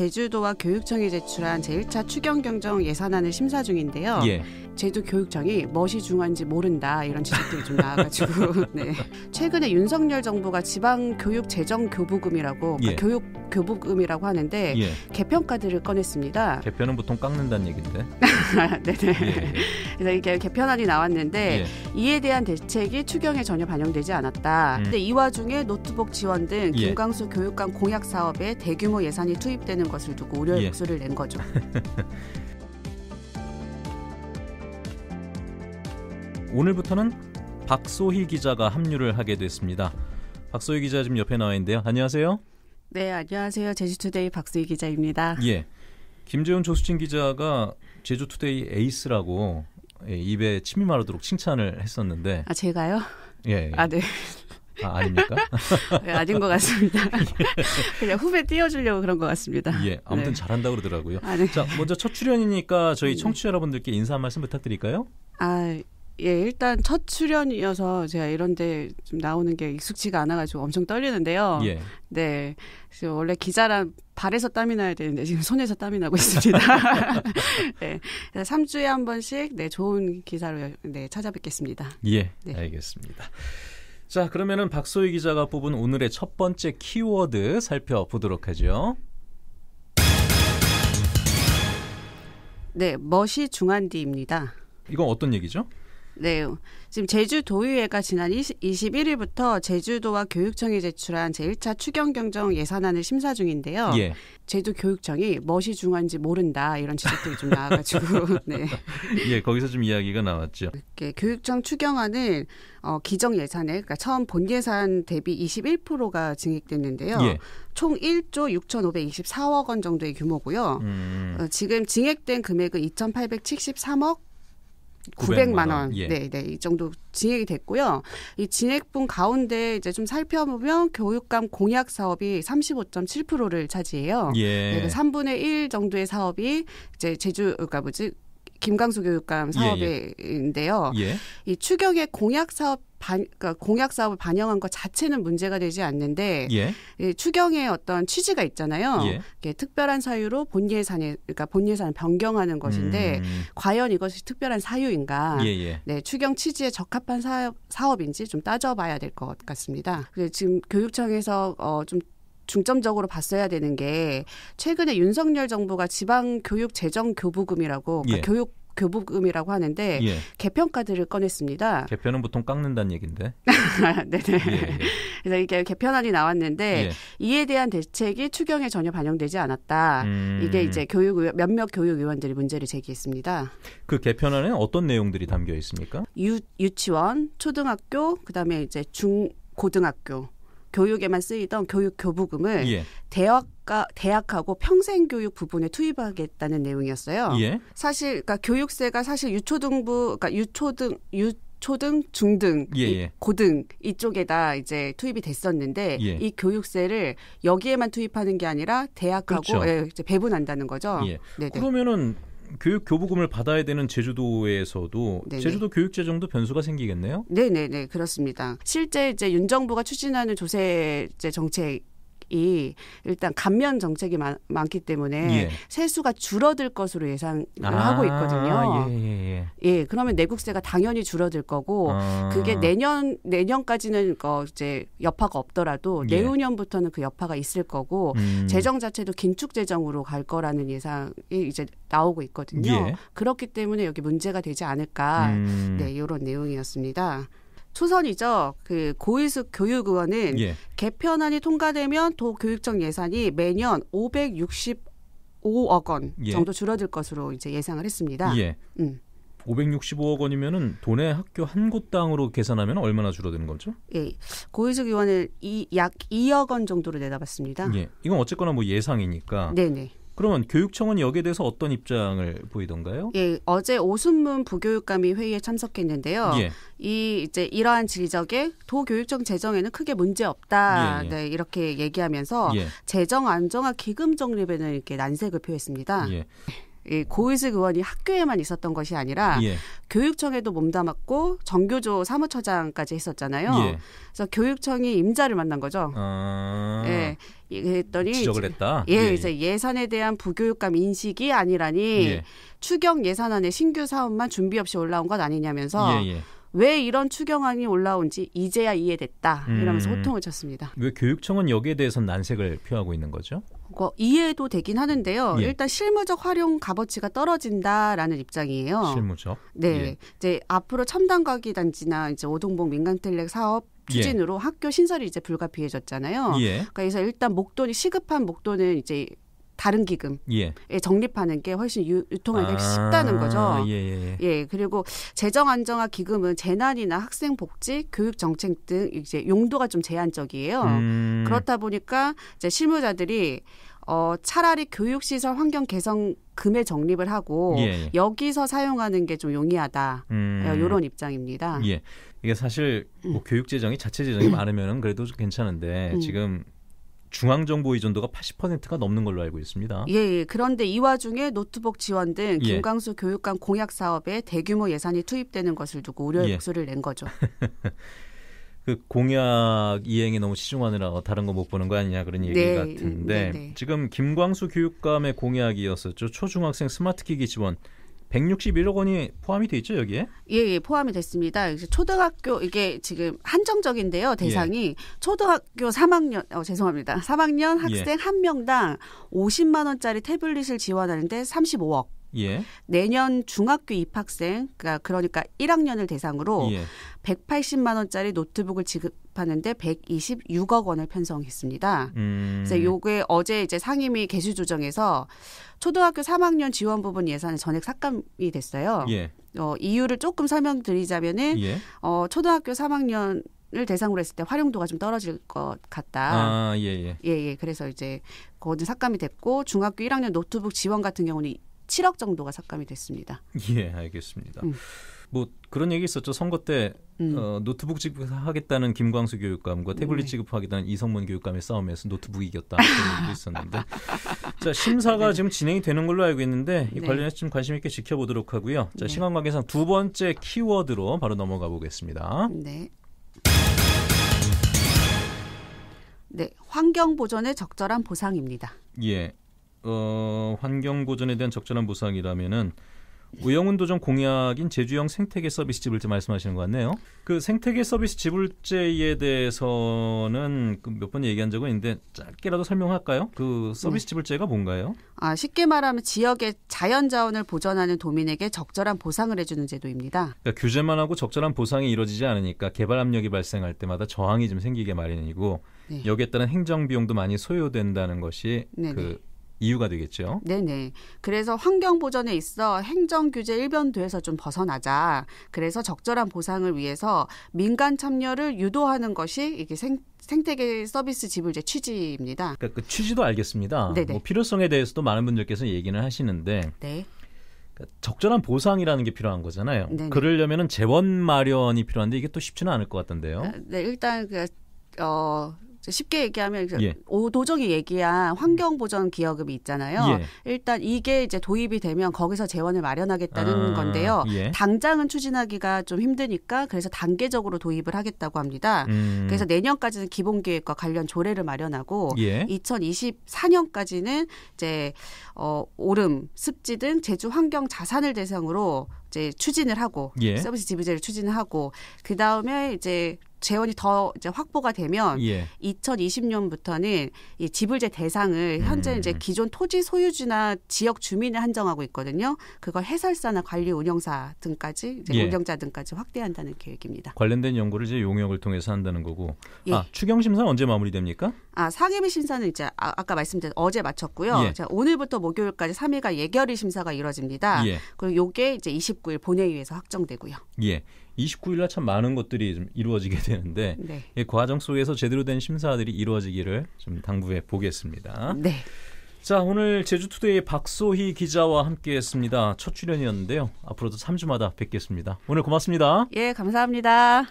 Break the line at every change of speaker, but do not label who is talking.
제주도와 교육청이 제출한 제1차 추경경정 예산안을 심사 중인데요. 예. 제주 교육청이 무엇이 중요한지 모른다 이런 지적들이 좀 나와가지고 네. 최근에 윤석열 정부가 지방 교육 재정 교부금이라고 그러니까 교육 교부금이라고 하는데 예.
개편카드를
꺼냈습니다.
개편은 보통 깎는다는 얘긴데. 네네. 네. 예, 예.
그래서 이게 개편안이 나왔는데 이에 대한 대책이 추경에 전혀 반영되지 않았다. 음. 근데 이 와중에 노트북 지원 등 김광수 교육감 공약 사업에 대규모 예산이 투입되는 것을 두고 우려의 예. 목소리를 낸 거죠.
오늘부터는 박소희 기자가 합류를 하게 됐습니다. 박소희 기자 지금 옆에 나와 있는데요. 안녕하세요.
네, 안녕하세요. 제주투데이 박소희
기자입니다. 예. 김재훈 조수진 기자가 제주투데이 에이스라고 예, 입에 침이 마르도록 칭찬을 했었는데 아 제가요? 예. 예. 아 네. 아, 아닙니까? 네, 아닌 것 같습니다.
그냥 후배 띄워주려고 그런 것 같습니다.
예, 아무튼 네. 잘한다고 그러더라고요. 아, 네. 자, 먼저 첫 출연이니까 저희 음. 청취자 여러분들께 인사 한 말씀 부탁드릴까요?
아, 예, 일단 첫 출연이어서 제가 이런데 좀 나오는 게 익숙지가 않아가지고 엄청 떨리는데요. 예. 네, 원래 기자란 발에서 땀이 나야 되는데 지금 손에서 땀이 나고 있습니다. 네, 3주에 한 번씩 네 좋은 기사로 네 찾아뵙겠습니다.
예, 네. 알겠습니다. 자, 그러면은 박소희 기자가 뽑은 오늘의 첫 번째 키워드 살펴보도록 하죠.
네, 멋이 중한디입니다.
이건 어떤 얘기죠?
네. 지금 제주도의회가 지난 20, 1일부터 제주도와 교육청이 제출한 제1차 추경경정 예산안을 심사 중인데요. 예. 제주 교육청이 멋이 중요한지 모른다 이런 지적들이 좀 나와가지고 네.
예, 거기서 좀 이야기가 나왔죠.
이렇게 교육청 추경안은 어, 기정 예산에 그러니까 처음 본 예산 대비 21%가 증액됐는데요. 예. 총 1조 6,524억 원 정도의 규모고요. 음. 어, 지금 증액된 금액은 2,873억
900만 원. 예. 네,
네. 이 정도 진행이 됐고요. 이 진행분 가운데 이제 좀 살펴보면 교육감 공약 사업이 35.7%를 차지해요. 예. 네, 3분의 그 1 정도의 사업이 이제 제주 그러니까 뭐지? 김강수 교육감 예, 예. 사업인데요. 예, 예. 이 추경의 공약 사업 반, 그러니까 공약 사업을 반영한 것 자체는 문제가 되지 않는데 예. 예, 추경의 어떤 취지가 있잖아요. 예. 특별한 사유로 본 예산에 그러니까 본 예산을 변경하는 것인데 음. 과연 이것이 특별한 사유인가? 예예. 예. 네, 추경 취지에 적합한 사업, 사업인지 좀 따져봐야 될 것 같습니다. 지금 교육청에서 어, 좀 중점적으로 봤어야 되는 게 최근에 윤석열 정부가 지방 교육 재정 교부금이라고 그러니까 예. 교육 교부금이라고 하는데 예. 개편카드를 꺼냈습니다.
개편은 보통 깎는다는 얘기인데. 아, 네네. 예, 예.
그래서 이게 개편안이 나왔는데 예. 이에 대한 대책이 추경에 전혀 반영되지 않았다.
음... 이게 이제
교육 몇몇 교육 위원들이 문제를 제기했습니다.
그 개편안에 어떤 내용들이 담겨 있습니까?
유, 유치원, 초등학교, 그다음에 이제 중 고등학교 교육에만 쓰이던 교육 교부금을 예. 대학과 대학하고 평생 교육 부분에 투입하겠다는 내용이었어요. 예. 사실 그러니까 교육세가 사실 유초등부 그러니까 유초등 유 초등, 중등, 예예. 예. 고등 이쪽에다 이제 투입이 됐었는데 예. 이 교육세를 여기에만 투입하는 게 아니라 대학하고 그렇죠. 예, 배분한다는 거죠. 예.
그러면은 교육 교부금을 받아야 되는 제주도에서도 네네. 제주도 교육 재정도 변수가 생기겠네요.
네, 네, 네, 그렇습니다. 실제 이제 윤 정부가 추진하는 조세제 정책 이 일단 감면 정책이 많, 기 때문에 예. 세수가 줄어들 것으로 예상을 아, 하고 있거든요. 예, 예, 예, 예, 그러면 내국세가 당연히 줄어들 거고 아. 그게 내년 내년까지는 어, 이제 여파가 없더라도 예. 내후년부터는 그 여파가 있을 거고 음. 재정 자체도 긴축 재정으로 갈 거라는 예상이 이제 나오고 있거든요. 예. 그렇기 때문에 여기 문제가 되지 않을까. 음. 네, 이런 내용이었습니다. 초선이죠. 그 고일숙 교육의원은 예. 개편안이 통과되면 도교육청 예산이 매년 565억 원 예. 정도 줄어들 것으로 이제 예상을 했습니다. 예. 음.
565억 원이면은 도내 학교 한 곳당으로 계산하면 얼마나 줄어드는 거죠?
예. 고일숙 의원은 이, 약 2억 원 정도로 내다봤습니다. 예.
이건 어쨌거나 뭐 예상이니까 네네. 그러면 교육청은 여기에 대해서 어떤 입장을 보이던가요?
예, 어제 오순문 부교육감이 회의에 참석했는데요. 예. 이 이제 이러한 지적에 도교육청 재정에는 크게 문제 없다. 예, 예. 네, 이렇게 얘기하면서 예. 재정 안정화 기금 적립에는 이렇게 난색을 표했습니다. 예. 이 고의식 의원이 학교에만 있었던 것이 아니라 예. 교육청에도 몸담았고 정교조 사무처장까지 했었잖아요. 예. 그래서 교육청이 임자를 만난 거죠. 아... 예. 그랬더니 지적을 했다. 예, 예, 이제 예. 예산에 대한 부교육감 인식이 아니라니 예. 추경 예산안에 신규 사업만 준비 없이 올라온 것 아니냐면서 예예. 예. 왜 이런 추경안이 올라온지 이제야 이해됐다 이러면서 음. 호통을 쳤습니다.
왜 교육청은 여기에 대해서 난색을 표하고 있는 거죠?
뭐 이해도 되긴 하는데요. 예. 일단 실무적 활용 값어치가 떨어진다라는 입장이에요. 실무적. 네. 예. 이제 앞으로 첨단 과기 단지나 이제 오동봉 민간텔렉 사업 추진으로 예. 학교 신설이 이제 불가피해졌잖아요. 그러니까 그래서 일단 목돈이 시급한 목돈은 이제 다른 기금에 예. 적립하는 게 훨씬 유, 통하기 아, 쉽다는 거죠. 예, 예, 예, 예, 그리고 재정 안정화 기금은 재난이나 학생 복지, 교육 정책 등 이제 용도가 좀 제한적이에요. 음. 그렇다 보니까 이제 실무자들이 어, 차라리 교육시설 환경 개선 금에 적립을 하고 예. 예. 여기서 사용하는 게 좀 용이하다
음. 이런 어,
입장입니다.
예. 이게 사실 뭐 음. 교육 재정이 자체 재정이 많으면은 그래도 좀 괜찮은데 음. 지금 중앙 정보 의존도가 80%가 넘는 걸로 알고 있습니다. 예,
예. 그런데 이 와중에 노트북 지원 등 예. 김광수 예. 교육감 공약 사업에 대규모 예산이 투입되는 것을 두고 우려의 예. 목소리를 낸 거죠.
그 공약 이행에 너무 시중하느라 어, 다른 거 못 보는 거 아니냐 그런 얘기 네, 같은데 음, 네, 네. 지금 김광수 교육감의 공약이었었죠 초중학생 스마트기기 지원 161억 원이 포함이 돼 있죠 여기에?
예, 예 포함이 됐습니다. 이제 초등학교 이게 지금 한정적인데요 예. 대상이 예. 초등학교 3학년 어, 죄송합니다 3학년 예. 학생 예. 한 명당 50만 원짜리 태블릿을 지원하는데 35억. 예. 내년 중학교 입학생 그러니까 그러니까 1학년을 대상으로 예. 180만 원짜리 노트북을 지급하는데 126억 원을 편성했습니다. 음. 그래서 요게 어제 이제 상임위 개수 조정에서 초등학교 3학년 지원 부분 예산이 전액 삭감이 됐어요. 예. 어, 이유를 조금 설명드리자면은 예. 어, 초등학교 3학년 을 대상으로 했을 때 활용도가 좀 떨어질 것 같다. 아, 예, 예. 예, 예. 그래서 이제 거는 삭감이 됐고 중학교 1학년 노트북 지원 같은 경우는 7억 정도가 삭감이 됐습니다.
예, 알겠습니다. 음. 뭐 그런 얘기 있었죠. 선거 때 음. 어, 노트북 지급하겠다는 김광수 교육감과 태블릿 네. 지급하겠다는 이성문 교육감의 싸움에서 노트북이 이겼다 그런 얘기도 있었는데 자 심사가 네. 지금 진행이 되는 걸로 알고 있는데 이 네. 관련해서 좀 관심 있게 지켜보도록 하고요. 자 네. 시간 관계상 두 번째 키워드로 바로 넘어가 보겠습니다. 네.
네, 환경 보전의 적절한 보상입니다.
예, 어, 환경 보전에 대한 적절한 보상이라면은 우영훈도 전 공약인 제주형 생태계 서비스 지불제 말씀하시는 것 같네요. 그 생태계 서비스 지불제에 대해서는 그 몇번 얘기한 적은 있는데 짧게라도 설명할까요? 그 서비스 음. 지불제가 뭔가요?
아, 쉽게 말하면 지역의 자연 자원을 보전하는 도민에게 적절한 보상을 해주는 제도입니다.
그러니까 규제만 하고 적절한 보상이 이루어지지 않으니까 개발 압력이 발생할 때마다 저항이 좀 생기게 마련이고 네. 여기에 따른 행정 비용도 많이 소요된다는 것이 네네. 그 네. 이유가 되겠죠.
네네. 그래서 환경 보전에 있어 행정 규제 일변도에서 좀 벗어나자. 그래서 적절한 보상을 위해서 민간 참여를 유도하는 것이 이게 생, 생태계 서비스 지불제 취지입니다.
그러니까 그 취지도 알겠습니다. 네네. 뭐 필요성에 대해서도 많은 분들께서 얘기를 하시는데 네. 그러니까 적절한 보상이라는 게 필요한 거잖아요. 네네. 그러려면은 재원 마련이 필요한데 이게 또 쉽지는 않을 것 같던데요. 어,
네, 일단 그 어. 쉽게 얘기하면 예. 도정이 얘기한 환경보전기여금이 있잖아요. 예. 일단 이게 이제 도입이 되면 거기서 재원을 마련하겠다는 아, 건데요. 예. 당장은 추진하기가 좀 힘드니까 그래서 단계적으로 도입을 하겠다고 합니다. 음. 그래서 내년까지는 기본계획과 관련 조례를 마련하고 2024년까지는 예. 이제 어, 오름, 습지 등 제주 환경 자산을 대상으로 이제 추진을 하고 예. 서비스 지부제를 추진하고 그 다음에 이제 재원이 더 이제 확보가 되면 예. 2020년부터는 이 지불제 대상을 현재 음. 이제 기존 토지 소유주나 지역 주민을 한정하고 있거든요. 그걸 해설사나 관리 운영사 등까지 이제 예. 운영자 등까지 확대한다는 계획입니다.
관련된 연구를 이제 용역을 통해서 한다는 거고. 예. 아, 추경 심사 언제 마무리됩니까?
아, 상개비 심사는 이제 아, 까 말씀드린 어제 마쳤고요. 예. 자, 오늘부터 목요일까지 3일간 예결위 심사가 이뤄집니다. 예. 그리고 요게 이제 29일 본회의에서 확정되고요.
예. 29일 날 참 많은 것들이 좀 이루어지게 되는데 네. 이 과정 속에서 제대로 된 심사들이 이루어지기를 좀 당부해 보겠습니다. 네. 자, 오늘 제주투데이 박소희 기자와 함께 했습니다. 첫 출연이었는데요. 앞으로도 3주마다 뵙겠습니다. 오늘 고맙습니다.
예, 감사합니다.